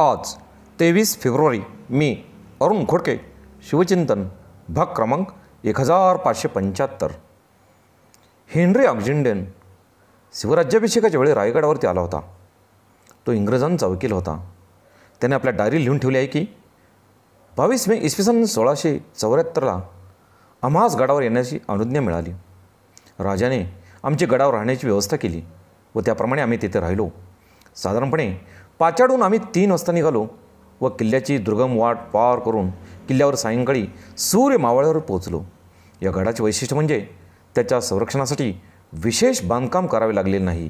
आज तेवीस फेब्रुवारी मी अरुण खोडके शिवचिंतन भाग क्रमांक एक हजार पाचशे पंच्याहत्तर हेनरी ऑक्झिंडेन शिवराज्याभिषेकाच्या वेळी रायगडावरती आला होता तो इंग्रजांचा वकील होता त्याने आपल्या डायरी लिहून ठेवली आहे की बावीस मे इसवी सन सोळाशे चौऱ्याहत्तरला आम्हास गडावर येण्याची अनुज्ञा मिळाली राजाने आमची गडावर राहण्याची व्यवस्था केली व त्याप्रमाणे आम्ही तिथे राहिलो साधारणपणे पाचाडून आम्ही तीन वाजता निघालो व किल्ल्याची दुर्गम वाट पार करून किल्ल्यावर सायंकाळी सूर्य मावळ्यावर पोहोचलो या गडाचे वैशिष्ट्य म्हणजे त्याच्या संरक्षणासाठी विशेष बांधकाम करावे लागले नाही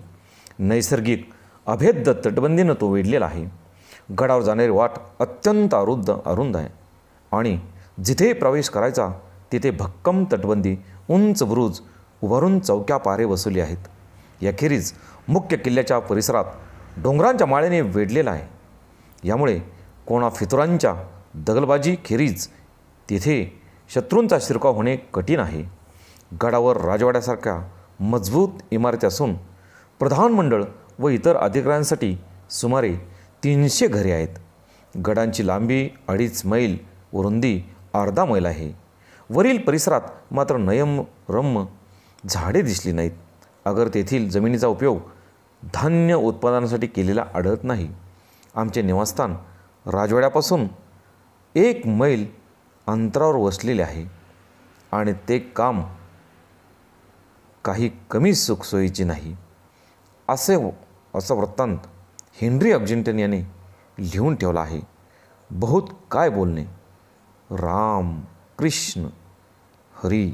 नैसर्गिक अभेद्य तटबंदीनं तो वेढलेला आहे गडावर जाणारी वाट अत्यंत अरुद्ध अरुंद आहे आणि जिथे प्रवेश करायचा तिथे भक्कम तटबंदी उंच बुरुज उभारून चौक्या पारे वसुली आहेत याखेरीज मुख्य किल्ल्याच्या परिसरात डोंगरांच्या माळेने वेढलेला आहे यामुळे कोणा फितुरांच्या दगलबाजी खेरीज तेथे शत्रूंचा शिरकाव होणे कठीण आहे गडावर राजवाड्यासारख्या मजबूत इमारती असून प्रधानमंडळ व इतर अधिकाऱ्यांसाठी सुमारे तीनशे घरे आहेत गडांची लांबी अडीच मैल व रुंदी अर्धा मैल आहे वरील परिसरात मात्र नयम रम्म झाडे दिसली नाहीत अगर तेथील जमिनीचा उपयोग धान्य उत्पादनासाठी केलेला आढळत नाही आमचे निवासस्थान राजवाड्यापासून एक मैल अंतरावर वसलेले आहे आणि ते काम काही कमी सुखसोयीचे नाही असे असा वृत्तांत हेनरी अब्जिंटन याने लिहून ठेवला आहे बहुत काय बोलणे राम कृष्ण हरी